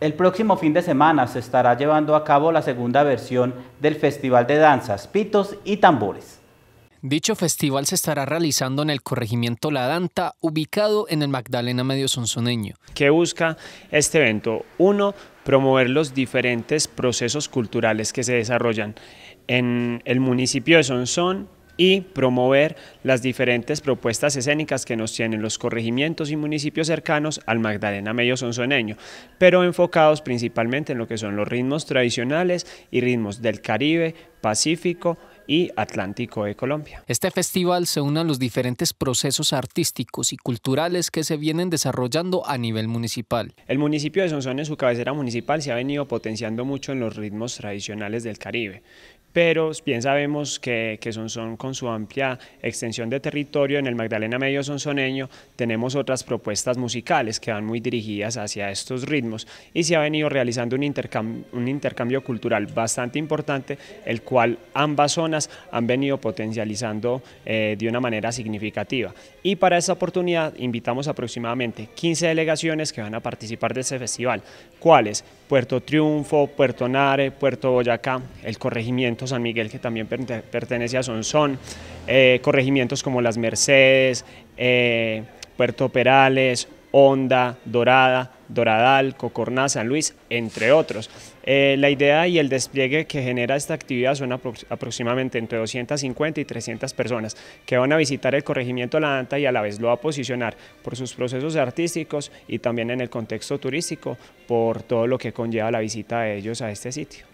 El próximo fin de semana se estará llevando a cabo la segunda versión del Festival de Danzas, Pitos y Tambores. Dicho festival se estará realizando en el corregimiento La Danta, ubicado en el Magdalena Medio Sonsoneño. ¿Qué busca este evento? Uno, promover los diferentes procesos culturales que se desarrollan en el municipio de Sonsón y promover las diferentes propuestas escénicas que nos tienen los corregimientos y municipios cercanos al Magdalena Medio Sonsoneño, pero enfocados principalmente en lo que son los ritmos tradicionales y ritmos del Caribe, Pacífico, y Atlántico de Colombia. Este festival se une a los diferentes procesos artísticos y culturales que se vienen desarrollando a nivel municipal. El municipio de Sonsón en su cabecera municipal se ha venido potenciando mucho en los ritmos tradicionales del Caribe, pero bien sabemos que, que, Sonsón con su amplia extensión de territorio en el Magdalena Medio Sonsoneño tenemos otras propuestas musicales que van muy dirigidas hacia estos ritmos y se ha venido realizando un un intercambio cultural bastante importante, el cual ambas zonas han venido potencializando eh, de una manera significativa. Y para esta oportunidad invitamos aproximadamente 15 delegaciones que van a participar de este festival. ¿Cuáles? Puerto Triunfo, Puerto Nare, Puerto Boyacá, el corregimiento San Miguel que también pertenece a Sonsón, eh, corregimientos como Las Mercedes, eh, Puerto Perales, Honda, Dorada, Doradal, Cocorná, San Luis, entre otros. Eh, la idea y el despliegue que genera esta actividad son aproximadamente entre 250 y 300 personas que van a visitar el corregimiento La Anta y a la vez lo va a posicionar por sus procesos artísticos y también en el contexto turístico por todo lo que conlleva la visita de ellos a este sitio.